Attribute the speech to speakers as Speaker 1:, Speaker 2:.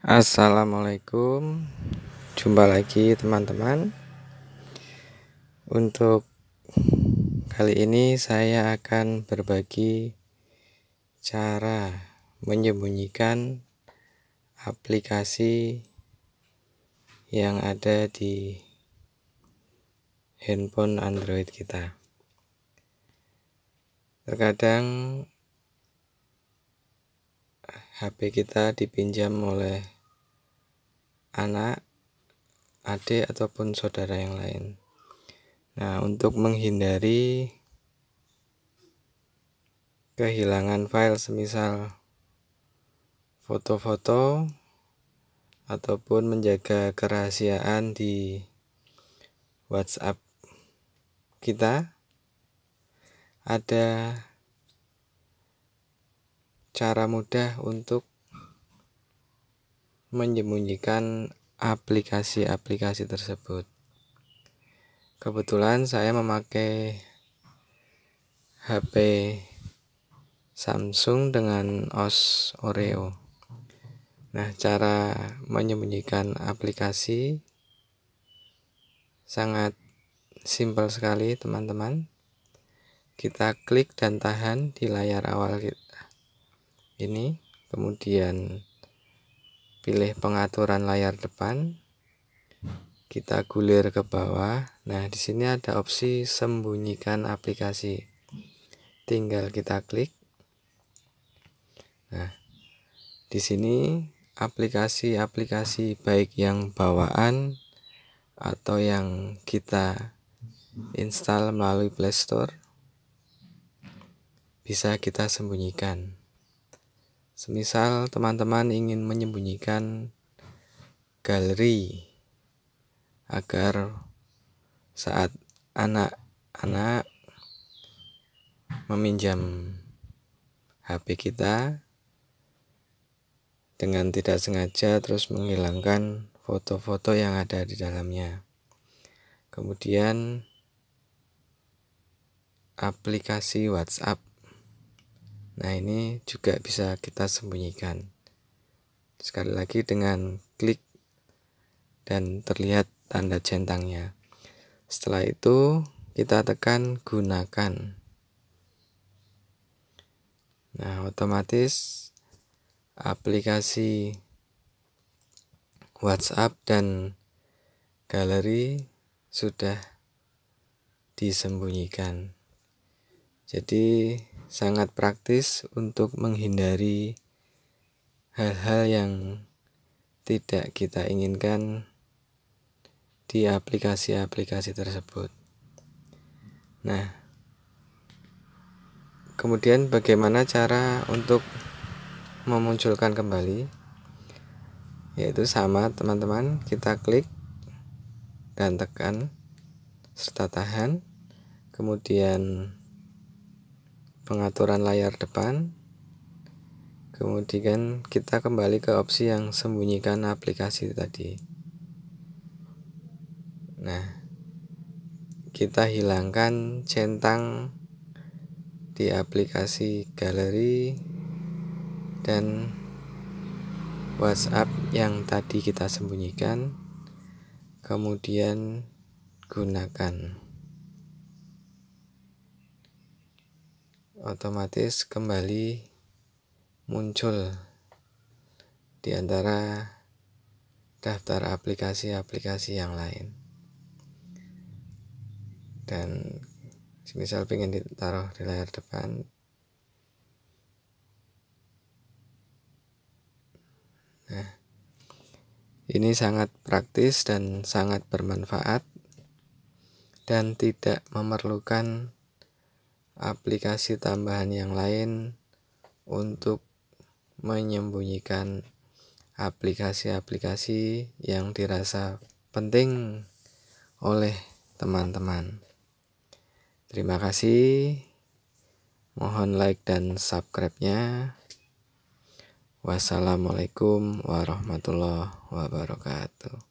Speaker 1: Assalamualaikum Jumpa lagi teman-teman Untuk kali ini saya akan berbagi Cara menyembunyikan aplikasi yang ada di handphone Android kita Terkadang HP kita dipinjam oleh anak, adik ataupun saudara yang lain. Nah, untuk menghindari kehilangan file semisal foto-foto ataupun menjaga kerahasiaan di WhatsApp kita ada cara mudah untuk menyembunyikan aplikasi-aplikasi tersebut. Kebetulan saya memakai HP Samsung dengan OS Oreo. Nah, cara menyembunyikan aplikasi sangat simpel sekali, teman-teman. Kita klik dan tahan di layar awal kita ini kemudian pilih pengaturan layar depan kita gulir ke bawah nah di sini ada opsi sembunyikan aplikasi tinggal kita klik nah di sini aplikasi-aplikasi baik yang bawaan atau yang kita install melalui Play Store bisa kita sembunyikan. Semisal teman-teman ingin menyembunyikan galeri agar saat anak-anak meminjam HP kita dengan tidak sengaja terus menghilangkan foto-foto yang ada di dalamnya. Kemudian aplikasi WhatsApp Nah ini juga bisa kita sembunyikan. Sekali lagi dengan klik dan terlihat tanda centangnya. Setelah itu kita tekan gunakan. Nah otomatis aplikasi WhatsApp dan galeri sudah disembunyikan. Jadi sangat praktis untuk menghindari hal-hal yang tidak kita inginkan di aplikasi-aplikasi tersebut. Nah, kemudian bagaimana cara untuk memunculkan kembali? Yaitu sama teman-teman, kita klik dan tekan serta tahan, kemudian pengaturan layar depan. Kemudian kita kembali ke opsi yang sembunyikan aplikasi tadi. Nah, kita hilangkan centang di aplikasi galeri dan WhatsApp yang tadi kita sembunyikan. Kemudian gunakan. otomatis kembali muncul di antara daftar aplikasi-aplikasi yang lain. Dan misal pengen ditaruh di layar depan, nah, ini sangat praktis dan sangat bermanfaat dan tidak memerlukan aplikasi tambahan yang lain untuk menyembunyikan aplikasi-aplikasi yang dirasa penting oleh teman-teman. Terima kasih. Mohon like dan subscribe-nya. Wassalamualaikum warahmatullahi wabarakatuh.